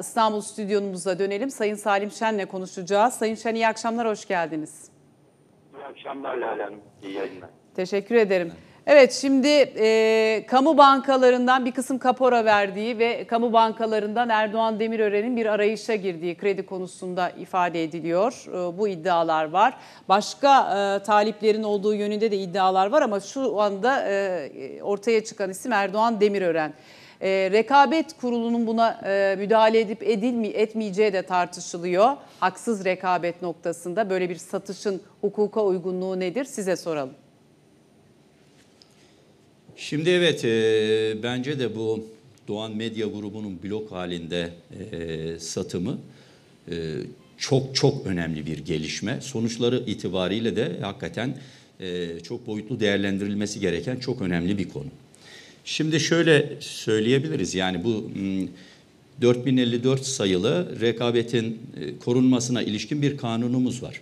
İstanbul stüdyomuza dönelim. Sayın Salim Şen'le konuşacağız. Sayın Şen iyi akşamlar, hoş geldiniz. İyi akşamlar Lale Hanım, iyi yayınlar. Teşekkür ederim. Evet şimdi e, kamu bankalarından bir kısım kapora verdiği ve kamu bankalarından Erdoğan Demirören'in bir arayışa girdiği kredi konusunda ifade ediliyor. E, bu iddialar var. Başka e, taliplerin olduğu yönünde de iddialar var ama şu anda e, ortaya çıkan isim Erdoğan Demirören. E, rekabet kurulunun buna e, müdahale edip edilmi etmeyeceği de tartışılıyor. Haksız rekabet noktasında böyle bir satışın hukuka uygunluğu nedir? Size soralım. Şimdi evet e, bence de bu Doğan Medya Grubu'nun blok halinde e, satımı e, çok çok önemli bir gelişme. Sonuçları itibariyle de hakikaten e, çok boyutlu değerlendirilmesi gereken çok önemli bir konu. Şimdi şöyle söyleyebiliriz yani bu 4054 sayılı rekabetin e, korunmasına ilişkin bir kanunumuz var.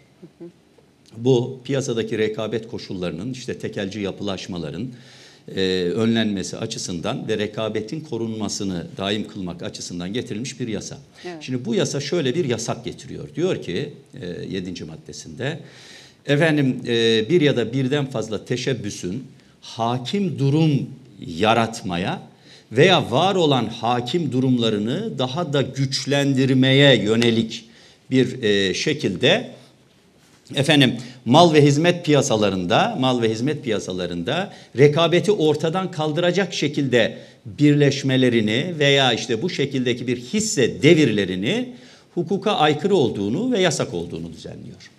Bu piyasadaki rekabet koşullarının işte tekelci yapılaşmaların e, önlenmesi açısından ve rekabetin korunmasını daim kılmak açısından getirilmiş bir yasa. Evet. Şimdi bu yasa şöyle bir yasak getiriyor. Diyor ki e, 7. maddesinde efendim e, bir ya da birden fazla teşebbüsün hakim durum yaratmaya veya var olan hakim durumlarını daha da güçlendirmeye yönelik bir e, şekilde efendim mal ve hizmet piyasalarında mal ve hizmet piyasalarında rekabeti ortadan kaldıracak şekilde birleşmelerini veya işte bu şekildeki bir hisse devirlerini hukuka aykırı olduğunu ve yasak olduğunu düzenliyor.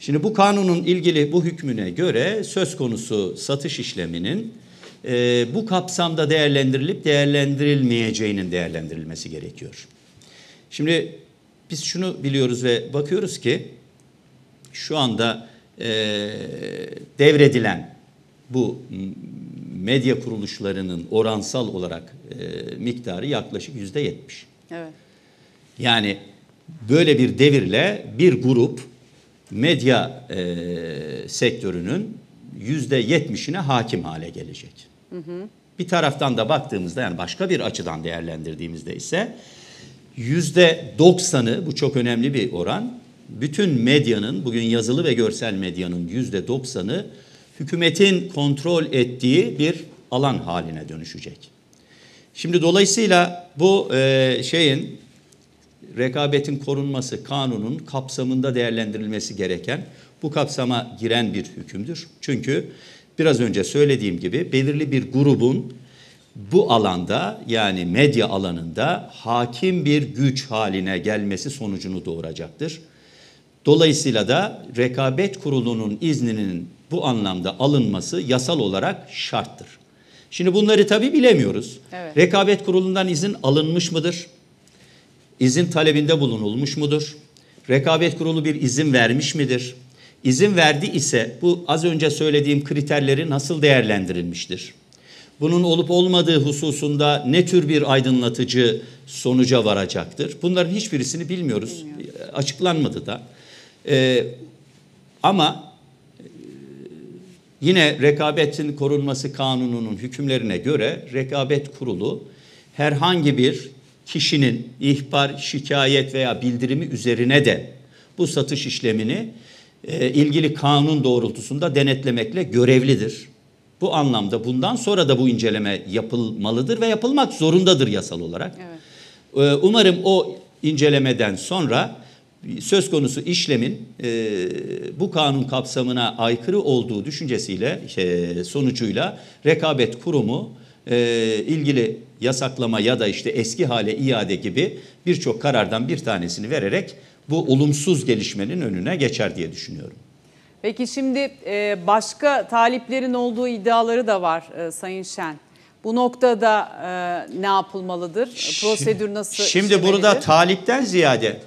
Şimdi bu kanunun ilgili bu hükmüne göre söz konusu satış işleminin e, bu kapsamda değerlendirilip değerlendirilmeyeceğinin değerlendirilmesi gerekiyor. Şimdi biz şunu biliyoruz ve bakıyoruz ki şu anda e, devredilen bu medya kuruluşlarının oransal olarak e, miktarı yaklaşık yüzde yetmiş. Yani böyle bir devirle bir grup medya e, sektörünün yüzde yetmişine hakim hale gelecek. Hı hı. Bir taraftan da baktığımızda yani başka bir açıdan değerlendirdiğimizde ise yüzde doksanı bu çok önemli bir oran. Bütün medyanın bugün yazılı ve görsel medyanın yüzde doksanı hükümetin kontrol ettiği bir alan haline dönüşecek. Şimdi dolayısıyla bu e, şeyin rekabetin korunması kanunun kapsamında değerlendirilmesi gereken bu kapsama giren bir hükümdür. Çünkü biraz önce söylediğim gibi belirli bir grubun bu alanda yani medya alanında hakim bir güç haline gelmesi sonucunu doğuracaktır. Dolayısıyla da rekabet kurulunun izninin bu anlamda alınması yasal olarak şarttır. Şimdi bunları tabii bilemiyoruz. Evet. Rekabet kurulundan izin alınmış mıdır? İzin talebinde bulunulmuş mudur? Rekabet kurulu bir izin vermiş midir? izin verdi ise bu az önce söylediğim kriterleri nasıl değerlendirilmiştir? Bunun olup olmadığı hususunda ne tür bir aydınlatıcı sonuca varacaktır? Bunların hiçbirisini bilmiyoruz. Bilmiyorum. E, açıklanmadı da. Ee, ama e, yine rekabetin korunması kanununun hükümlerine göre rekabet kurulu herhangi bir kişinin ihbar, şikayet veya bildirimi üzerine de bu satış işlemini e, ilgili kanun doğrultusunda denetlemekle görevlidir. Bu anlamda bundan sonra da bu inceleme yapılmalıdır ve yapılmak zorundadır yasal olarak. Evet. E, umarım o incelemeden sonra söz konusu işlemin e, bu kanun kapsamına aykırı olduğu düşüncesiyle sonucuyla rekabet kurumu ilgili yasaklama ya da işte eski hale iade gibi birçok karardan bir tanesini vererek bu olumsuz gelişmenin önüne geçer diye düşünüyorum. Peki şimdi e, başka taliplerin olduğu iddiaları da var e, Sayın Şen. Bu noktada e, ne yapılmalıdır? Prosedür nasıl Şimdi işlemelidir? burada talipten ziyade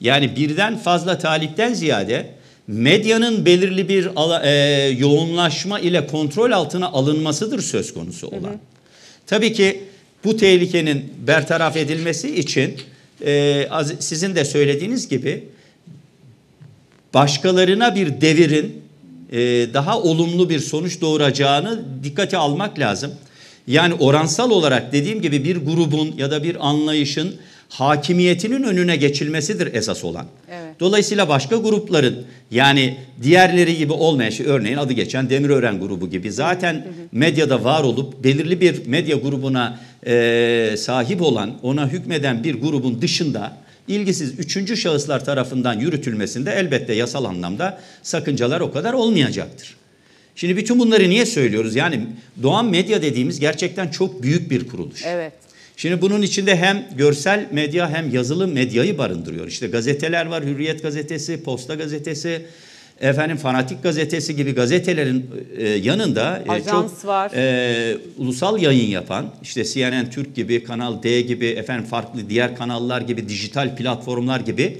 yani birden fazla talipten ziyade medyanın belirli bir yoğunlaşma ile kontrol altına alınmasıdır söz konusu olan. Hı hı. Tabii ki bu tehlikenin bertaraf edilmesi için e, sizin de söylediğiniz gibi başkalarına bir devirin e, daha olumlu bir sonuç doğuracağını dikkate almak lazım. Yani oransal olarak dediğim gibi bir grubun ya da bir anlayışın hakimiyetinin önüne geçilmesidir esas olan. Evet. Dolayısıyla başka grupların yani diğerleri gibi olmayan şey örneğin adı geçen Demirören grubu gibi zaten medyada var olup belirli bir medya grubuna e, sahip olan ona hükmeden bir grubun dışında ilgisiz üçüncü şahıslar tarafından yürütülmesinde elbette yasal anlamda sakıncalar o kadar olmayacaktır. Şimdi bütün bunları niye söylüyoruz? Yani Doğan Medya dediğimiz gerçekten çok büyük bir kuruluş. Evet. Şimdi bunun içinde hem görsel medya hem yazılı medyayı barındırıyor. İşte gazeteler var, Hürriyet gazetesi, Posta gazetesi, efendim Fanatik gazetesi gibi gazetelerin e, yanında e, Ajans çok var. E, ulusal yayın yapan işte CNN Türk gibi, Kanal D gibi, efendim farklı diğer kanallar gibi, dijital platformlar gibi,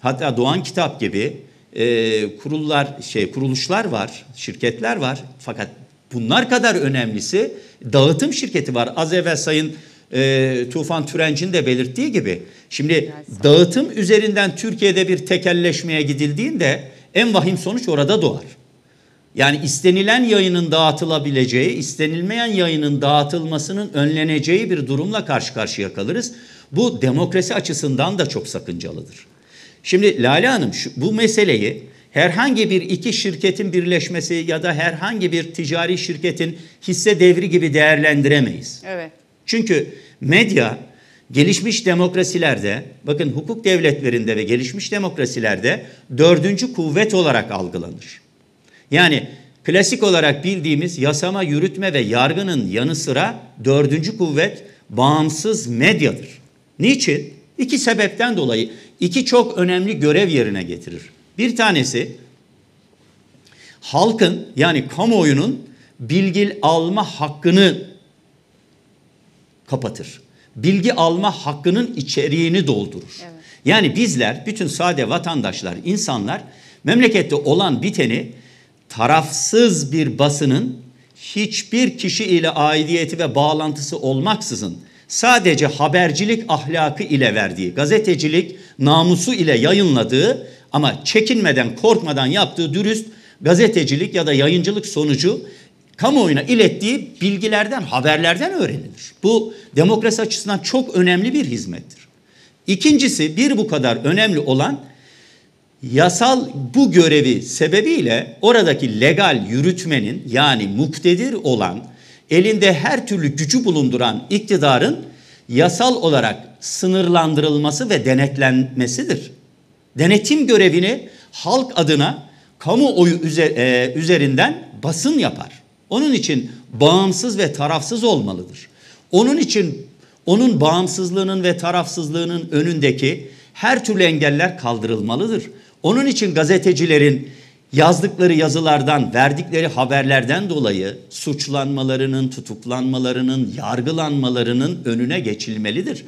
hatta Doğan Kitap gibi e, kurullar şey kuruluşlar var, şirketler var. Fakat bunlar kadar önemlisi dağıtım şirketi var. Az evvel sayın e, Tufan Türenc'in de belirttiği gibi şimdi dağıtım üzerinden Türkiye'de bir tekelleşmeye gidildiğinde en vahim sonuç orada doğar. Yani istenilen yayının dağıtılabileceği, istenilmeyen yayının dağıtılmasının önleneceği bir durumla karşı karşıya kalırız. Bu demokrasi açısından da çok sakıncalıdır. Şimdi Lale Hanım şu, bu meseleyi herhangi bir iki şirketin birleşmesi ya da herhangi bir ticari şirketin hisse devri gibi değerlendiremeyiz. Evet. Çünkü medya gelişmiş demokrasilerde, bakın hukuk devletlerinde ve gelişmiş demokrasilerde dördüncü kuvvet olarak algılanır. Yani klasik olarak bildiğimiz yasama, yürütme ve yargının yanı sıra dördüncü kuvvet bağımsız medyadır. Niçin? İki sebepten dolayı iki çok önemli görev yerine getirir. Bir tanesi halkın yani kamuoyunun bilgi alma hakkını kapatır. Bilgi alma hakkının içeriğini doldurur. Evet. Yani bizler bütün sade vatandaşlar, insanlar memlekette olan biteni tarafsız bir basının hiçbir kişi ile aidiyeti ve bağlantısı olmaksızın sadece habercilik ahlakı ile verdiği, gazetecilik namusu ile yayınladığı ama çekinmeden, korkmadan yaptığı dürüst gazetecilik ya da yayıncılık sonucu kamuoyuna ilettiği bilgilerden, haberlerden öğrenilir. Bu demokrasi açısından çok önemli bir hizmettir. İkincisi bir bu kadar önemli olan yasal bu görevi sebebiyle oradaki legal yürütmenin yani muktedir olan elinde her türlü gücü bulunduran iktidarın yasal olarak sınırlandırılması ve denetlenmesidir. Denetim görevini halk adına kamuoyu e, üzerinden basın yapar. Onun için bağımsız ve tarafsız olmalıdır. Onun için onun bağımsızlığının ve tarafsızlığının önündeki her türlü engeller kaldırılmalıdır. Onun için gazetecilerin yazdıkları yazılardan, verdikleri haberlerden dolayı suçlanmalarının, tutuklanmalarının, yargılanmalarının önüne geçilmelidir.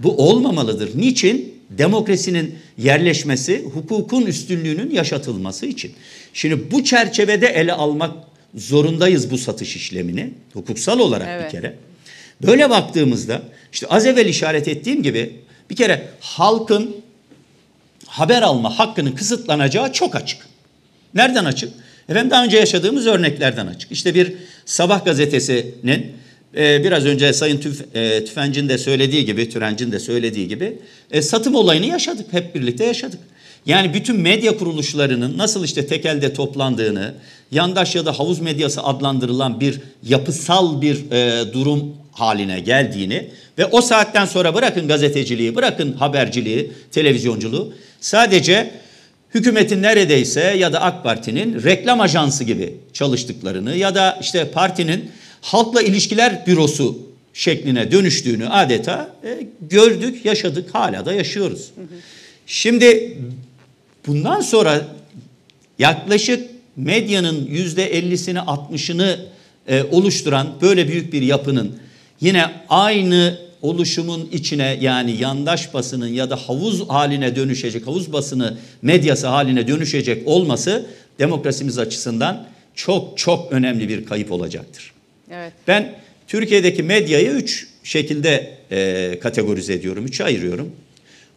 Bu olmamalıdır. Niçin? Demokrasinin yerleşmesi, hukukun üstünlüğünün yaşatılması için. Şimdi bu çerçevede ele almak zorundayız bu satış işlemini hukuksal olarak evet. bir kere. Böyle baktığımızda işte az evvel işaret ettiğim gibi bir kere halkın haber alma hakkının kısıtlanacağı çok açık. Nereden açık? Efendim daha önce yaşadığımız örneklerden açık. İşte bir sabah gazetesinin e, biraz önce Sayın Tüf, e, Tüfenc'in de söylediği gibi, Türenç'in de söylediği gibi e, satım olayını yaşadık. Hep birlikte yaşadık. Yani bütün medya kuruluşlarının nasıl işte tekelde toplandığını, yandaş ya da havuz medyası adlandırılan bir yapısal bir e, durum haline geldiğini ve o saatten sonra bırakın gazeteciliği, bırakın haberciliği, televizyonculuğu sadece hükümetin neredeyse ya da AK Parti'nin reklam ajansı gibi çalıştıklarını ya da işte partinin halkla ilişkiler bürosu şekline dönüştüğünü adeta e, gördük, yaşadık, hala da yaşıyoruz. Şimdi bundan sonra yaklaşık medyanın yüzde ellisini altmışını e, oluşturan böyle büyük bir yapının yine aynı oluşumun içine yani yandaş basının ya da havuz haline dönüşecek, havuz basını medyası haline dönüşecek olması demokrasimiz açısından çok çok önemli bir kayıp olacaktır. Evet. Ben Türkiye'deki medyayı üç şekilde e, kategorize ediyorum, üçe ayırıyorum.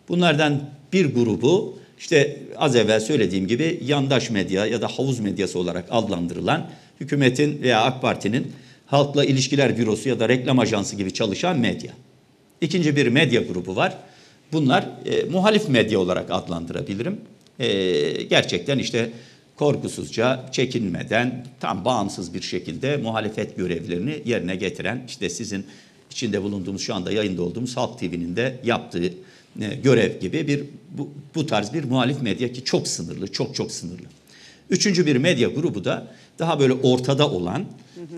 Bunlardan bir grubu işte az evvel söylediğim gibi yandaş medya ya da havuz medyası olarak adlandırılan hükümetin veya AK Parti'nin halkla ilişkiler bürosu ya da reklam ajansı gibi çalışan medya. İkinci bir medya grubu var. Bunlar e, muhalif medya olarak adlandırabilirim. E, gerçekten işte korkusuzca, çekinmeden, tam bağımsız bir şekilde muhalefet görevlerini yerine getiren, işte sizin içinde bulunduğumuz şu anda yayında olduğumuz Halk TV'nin de yaptığı e, görev gibi bir bu, bu tarz bir muhalif medya ki çok sınırlı, çok çok sınırlı. Üçüncü bir medya grubu da daha böyle ortada olan,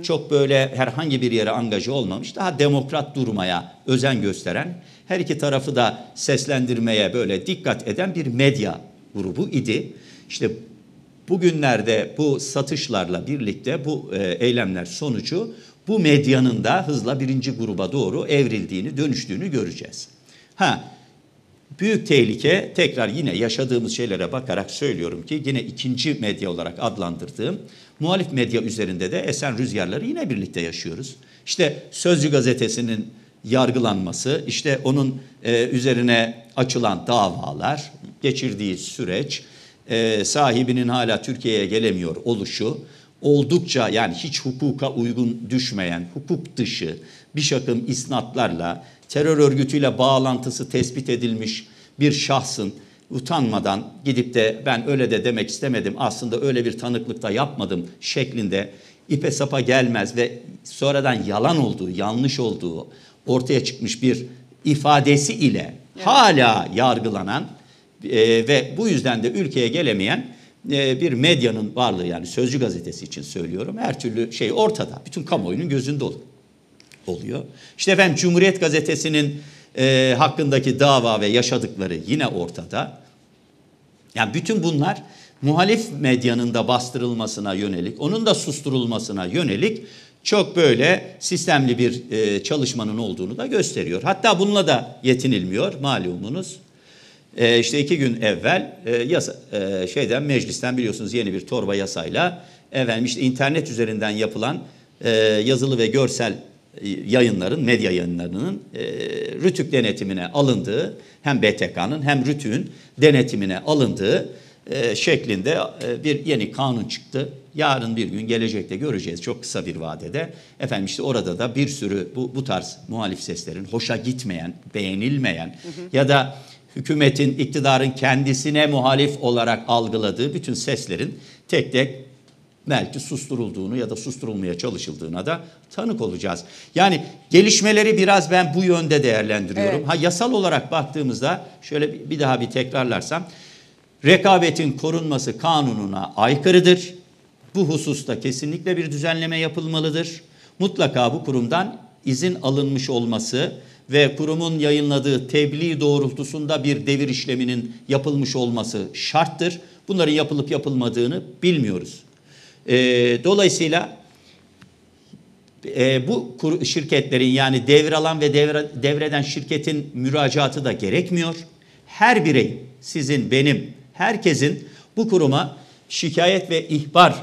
çok böyle herhangi bir yere angaja olmamış, daha demokrat durmaya özen gösteren, her iki tarafı da seslendirmeye böyle dikkat eden bir medya grubu idi. İşte bugünlerde bu satışlarla birlikte bu e, eylemler sonucu bu medyanın da hızla birinci gruba doğru evrildiğini, dönüştüğünü göreceğiz. Ha Büyük tehlike tekrar yine yaşadığımız şeylere bakarak söylüyorum ki yine ikinci medya olarak adlandırdığım muhalif medya üzerinde de esen rüzgarları yine birlikte yaşıyoruz. İşte Sözcü gazetesinin yargılanması, işte onun e, üzerine açılan davalar, geçirdiği süreç, e, sahibinin hala Türkiye'ye gelemiyor oluşu, oldukça yani hiç hukuka uygun düşmeyen, hukuk dışı, bir takım isnatlarla terör örgütüyle bağlantısı tespit edilmiş bir şahsın utanmadan gidip de ben öyle de demek istemedim aslında öyle bir tanıklıkta yapmadım şeklinde ipe sapa gelmez ve sonradan yalan olduğu, yanlış olduğu ortaya çıkmış bir ifadesi ile evet. hala yargılanan e, ve bu yüzden de ülkeye gelemeyen e, bir medyanın varlığı yani Sözcü gazetesi için söylüyorum her türlü şey ortada. Bütün kamuoyunun gözünde olur oluyor. İşte efendim Cumhuriyet Gazetesi'nin e, hakkındaki dava ve yaşadıkları yine ortada. Yani bütün bunlar muhalif medyanın da bastırılmasına yönelik, onun da susturulmasına yönelik çok böyle sistemli bir e, çalışmanın olduğunu da gösteriyor. Hatta bununla da yetinilmiyor malumunuz. E, işte iki gün evvel e, yasa, e, şeyden meclisten biliyorsunuz yeni bir torba yasayla efendim işte internet üzerinden yapılan e, yazılı ve görsel yayınların, medya yayınlarının e, Rütük denetimine alındığı hem BTK'nın hem Rütük'ün denetimine alındığı e, şeklinde e, bir yeni kanun çıktı. Yarın bir gün gelecekte göreceğiz çok kısa bir vadede. Efendim işte orada da bir sürü bu, bu tarz muhalif seslerin hoşa gitmeyen, beğenilmeyen hı hı. ya da hükümetin, iktidarın kendisine muhalif olarak algıladığı bütün seslerin tek tek belki susturulduğunu ya da susturulmaya çalışıldığına da tanık olacağız. Yani gelişmeleri biraz ben bu yönde değerlendiriyorum. Evet. Ha yasal olarak baktığımızda şöyle bir daha bir tekrarlarsam rekabetin korunması kanununa aykırıdır. Bu hususta kesinlikle bir düzenleme yapılmalıdır. Mutlaka bu kurumdan izin alınmış olması ve kurumun yayınladığı tebliğ doğrultusunda bir devir işleminin yapılmış olması şarttır. Bunların yapılıp yapılmadığını bilmiyoruz. E, dolayısıyla e, bu şirketlerin yani devralan ve devre, devreden şirketin müracaatı da gerekmiyor. Her birey, sizin, benim, herkesin bu kuruma şikayet ve ihbar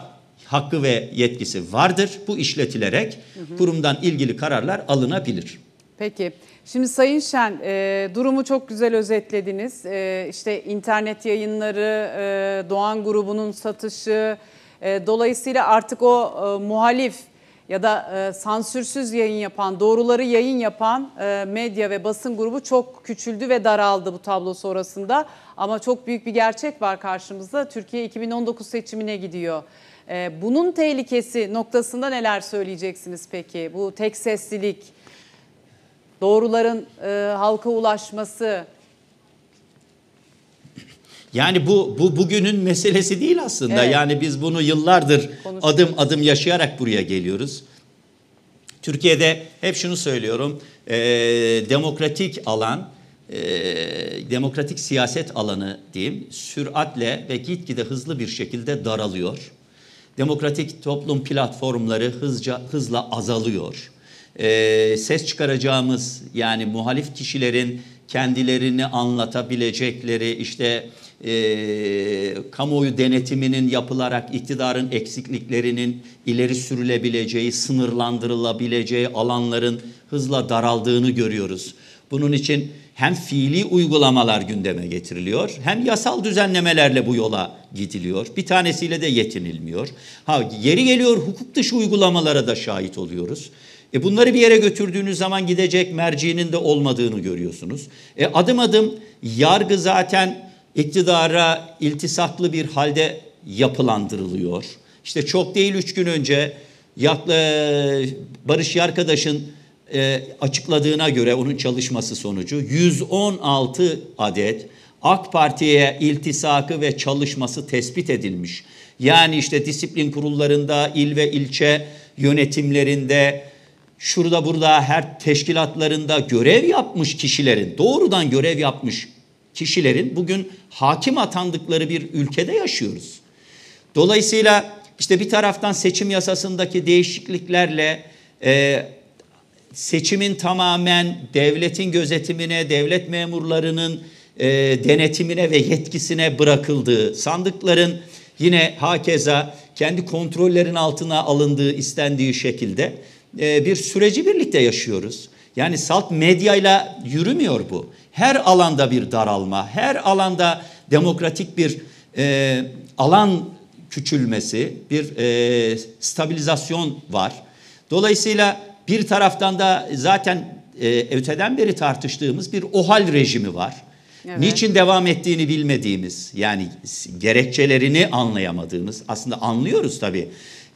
hakkı ve yetkisi vardır. Bu işletilerek hı hı. kurumdan ilgili kararlar alınabilir. Peki. Şimdi Sayın Şen e, durumu çok güzel özetlediniz. E, işte internet yayınları, e, Doğan grubunun satışı, e, dolayısıyla artık o e, muhalif ya da e, sansürsüz yayın yapan, doğruları yayın yapan e, medya ve basın grubu çok küçüldü ve daraldı bu tablo sonrasında. Ama çok büyük bir gerçek var karşımızda. Türkiye 2019 seçimine gidiyor. E, bunun tehlikesi noktasında neler söyleyeceksiniz peki? Bu tek seslilik, doğruların e, halka ulaşması, yani bu, bu bugünün meselesi değil aslında. Evet. Yani biz bunu yıllardır adım adım yaşayarak buraya geliyoruz. Türkiye'de hep şunu söylüyorum. E, demokratik alan, e, demokratik siyaset alanı diyeyim süratle ve gitgide hızlı bir şekilde daralıyor. Demokratik toplum platformları hızca hızla azalıyor. E, ses çıkaracağımız yani muhalif kişilerin kendilerini anlatabilecekleri işte e, kamuoyu denetiminin yapılarak iktidarın eksikliklerinin ileri sürülebileceği, sınırlandırılabileceği alanların hızla daraldığını görüyoruz. Bunun için hem fiili uygulamalar gündeme getiriliyor hem yasal düzenlemelerle bu yola gidiliyor. Bir tanesiyle de yetinilmiyor. Ha yeri geliyor hukuk dışı uygulamalara da şahit oluyoruz. E bunları bir yere götürdüğünüz zaman gidecek merciğinin de olmadığını görüyorsunuz. E adım adım yargı zaten iktidara iltisaklı bir halde yapılandırılıyor. İşte çok değil üç gün önce e, Barış Yarkadaş'ın e, açıkladığına göre onun çalışması sonucu 116 adet AK Parti'ye iltisakı ve çalışması tespit edilmiş. Yani işte disiplin kurullarında, il ve ilçe yönetimlerinde, şurada burada her teşkilatlarında görev yapmış kişilerin, doğrudan görev yapmış kişilerin bugün hakim atandıkları bir ülkede yaşıyoruz. Dolayısıyla işte bir taraftan seçim yasasındaki değişikliklerle e, seçimin tamamen devletin gözetimine, devlet memurlarının e, denetimine ve yetkisine bırakıldığı, sandıkların yine hakeza kendi kontrollerin altına alındığı istendiği şekilde e, bir süreci birlikte yaşıyoruz. Yani salt medyayla yürümüyor bu her alanda bir daralma, her alanda demokratik bir e, alan küçülmesi, bir e, stabilizasyon var. Dolayısıyla bir taraftan da zaten e, öteden beri tartıştığımız bir OHAL rejimi var. Evet. Niçin devam ettiğini bilmediğimiz, yani gerekçelerini anlayamadığımız, aslında anlıyoruz tabii.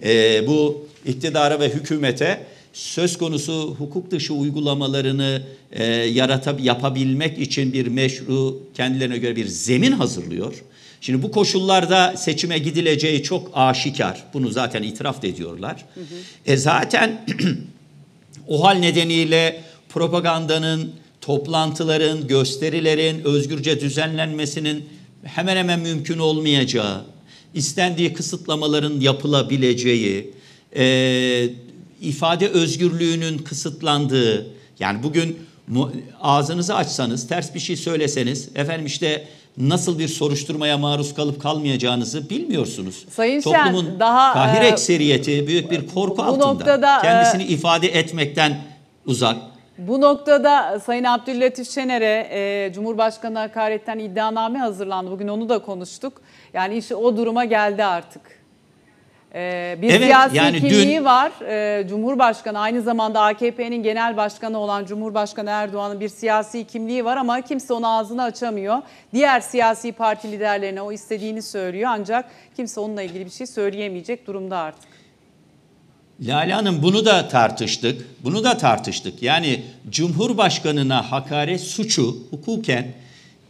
E, bu iktidara ve hükümete söz konusu hukuk dışı uygulamalarını e, yaratab yapabilmek için bir meşru kendilerine göre bir zemin hazırlıyor. Şimdi bu koşullarda seçime gidileceği çok aşikar. Bunu zaten itiraf ediyorlar. Hı hı. E zaten o hal nedeniyle propagandanın, toplantıların, gösterilerin özgürce düzenlenmesinin hemen hemen mümkün olmayacağı, istendiği kısıtlamaların yapılabileceği, e, ifade özgürlüğünün kısıtlandığı yani bugün ağzınızı açsanız ters bir şey söyleseniz efendim işte nasıl bir soruşturmaya maruz kalıp kalmayacağınızı bilmiyorsunuz. Sayın Toplumun Şen, daha kahir e, ekseriyeti büyük bir korku bu altında. Noktada, e, Kendisini e, ifade etmekten uzak. Bu noktada Sayın Abdüllatif Şener'e e, Cumhurbaşkanı hakaretten iddianame hazırlandı. Bugün onu da konuştuk. Yani iş o duruma geldi artık. Ee, bir evet, siyasi yani kimliği dün... var. Ee, Cumhurbaşkanı aynı zamanda AKP'nin genel başkanı olan Cumhurbaşkanı Erdoğan'ın bir siyasi kimliği var ama kimse onu ağzını açamıyor. Diğer siyasi parti liderlerine o istediğini söylüyor ancak kimse onunla ilgili bir şey söyleyemeyecek durumda artık. Lale Hanım bunu da tartıştık. Bunu da tartıştık. Yani Cumhurbaşkanına hakaret suçu hukuken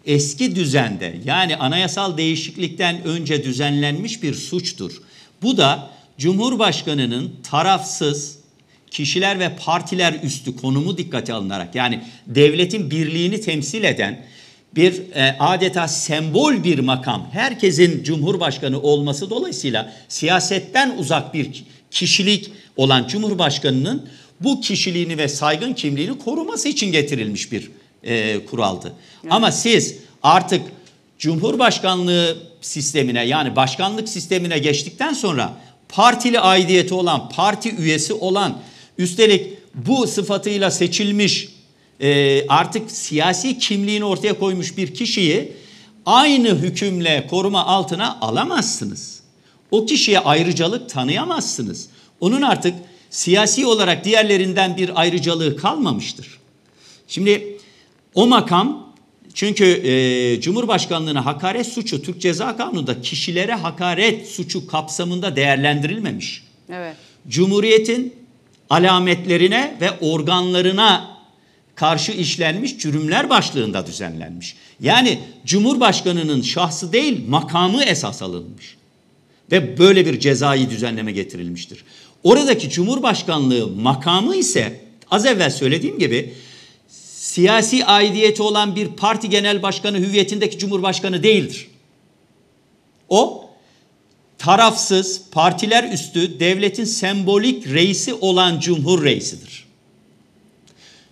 eski düzende yani anayasal değişiklikten önce düzenlenmiş bir suçtur. Bu da Cumhurbaşkanı'nın tarafsız kişiler ve partiler üstü konumu dikkate alınarak yani devletin birliğini temsil eden bir e, adeta sembol bir makam. Herkesin cumhurbaşkanı olması dolayısıyla siyasetten uzak bir kişilik olan cumhurbaşkanının bu kişiliğini ve saygın kimliğini koruması için getirilmiş bir e, kuraldı. Evet. Ama siz artık Cumhurbaşkanlığı sistemine yani başkanlık sistemine geçtikten sonra partili aidiyeti olan, parti üyesi olan, üstelik bu sıfatıyla seçilmiş e, artık siyasi kimliğini ortaya koymuş bir kişiyi aynı hükümle koruma altına alamazsınız. O kişiye ayrıcalık tanıyamazsınız. Onun artık siyasi olarak diğerlerinden bir ayrıcalığı kalmamıştır. Şimdi o makam çünkü e, Cumhurbaşkanlığına hakaret suçu Türk Ceza Kanunu'nda kişilere hakaret suçu kapsamında değerlendirilmemiş. Evet. Cumhuriyetin alametlerine ve organlarına karşı işlenmiş cürümler başlığında düzenlenmiş. Yani Cumhurbaşkanının şahsı değil makamı esas alınmış. Ve böyle bir cezai düzenleme getirilmiştir. Oradaki Cumhurbaşkanlığı makamı ise az evvel söylediğim gibi siyasi aidiyeti olan bir parti genel başkanı hüviyetindeki cumhurbaşkanı değildir. O tarafsız, partiler üstü, devletin sembolik reisi olan cumhur reisidir.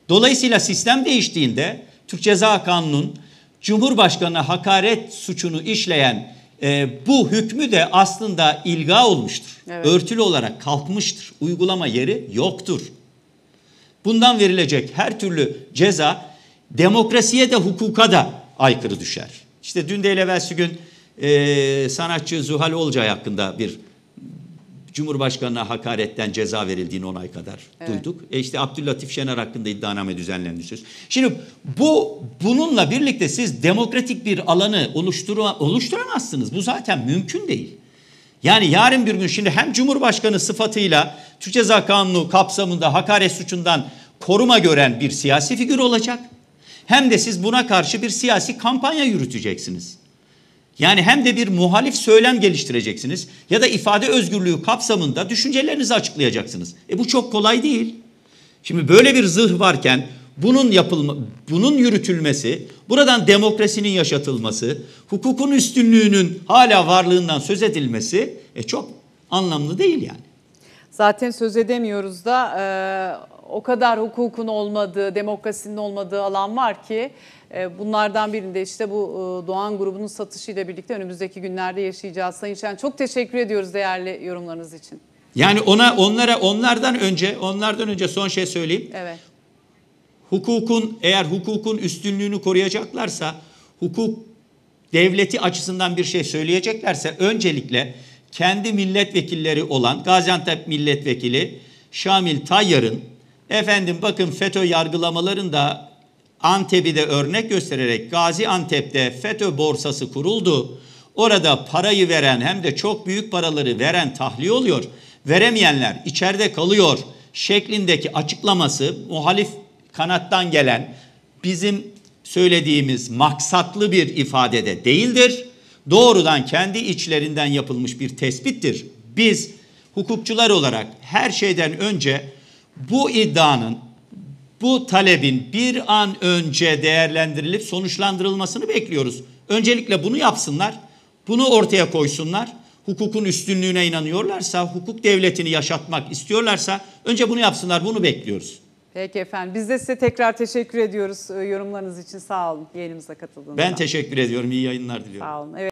Dolayısıyla sistem değiştiğinde Türk Ceza Kanunu'nun Cumhurbaşkanı'na hakaret suçunu işleyen e, bu hükmü de aslında ilga olmuştur. Evet. Örtülü olarak kalkmıştır. Uygulama yeri yoktur bundan verilecek her türlü ceza demokrasiye de hukuka da aykırı düşer. İşte dün değil evvelsi gün e, sanatçı Zuhal Olcay hakkında bir Cumhurbaşkanına hakaretten ceza verildiğini onay kadar evet. duyduk. E işte Abdülatif Şener hakkında iddianame düzenlenmiştir. Şimdi bu bununla birlikte siz demokratik bir alanı oluştura, oluşturamazsınız. Bu zaten mümkün değil. Yani yarın bir gün şimdi hem Cumhurbaşkanı sıfatıyla Türk Ceza Kanunu kapsamında hakaret suçundan koruma gören bir siyasi figür olacak. Hem de siz buna karşı bir siyasi kampanya yürüteceksiniz. Yani hem de bir muhalif söylem geliştireceksiniz ya da ifade özgürlüğü kapsamında düşüncelerinizi açıklayacaksınız. E bu çok kolay değil. Şimdi böyle bir zırh varken bunun yapılma, bunun yürütülmesi, buradan demokrasinin yaşatılması, hukukun üstünlüğünün hala varlığından söz edilmesi e çok anlamlı değil yani zaten söz edemiyoruz da e, o kadar hukukun olmadığı, demokrasinin olmadığı alan var ki e, bunlardan birinde işte bu e, Doğan grubunun satışıyla birlikte önümüzdeki günlerde yaşayacağız. Sayın Şen çok teşekkür ediyoruz değerli yorumlarınız için. Yani ona onlara onlardan önce onlardan önce son şey söyleyeyim. Evet. Hukukun eğer hukukun üstünlüğünü koruyacaklarsa hukuk devleti açısından bir şey söyleyeceklerse öncelikle kendi milletvekilleri olan Gaziantep milletvekili Şamil Tayyar'ın efendim bakın FETÖ yargılamalarında Antep'i de örnek göstererek Gazi Antep'te FETÖ borsası kuruldu. Orada parayı veren hem de çok büyük paraları veren tahliye oluyor. Veremeyenler içeride kalıyor şeklindeki açıklaması muhalif kanattan gelen bizim söylediğimiz maksatlı bir ifadede değildir doğrudan kendi içlerinden yapılmış bir tespittir. Biz hukukçular olarak her şeyden önce bu iddianın, bu talebin bir an önce değerlendirilip sonuçlandırılmasını bekliyoruz. Öncelikle bunu yapsınlar, bunu ortaya koysunlar. Hukukun üstünlüğüne inanıyorlarsa, hukuk devletini yaşatmak istiyorlarsa önce bunu yapsınlar, bunu bekliyoruz. Peki efendim. Biz de size tekrar teşekkür ediyoruz e, yorumlarınız için. Sağ olun yayınımıza katıldığınız Ben teşekkür ediyorum. iyi yayınlar diliyorum. Sağ olun. Evet.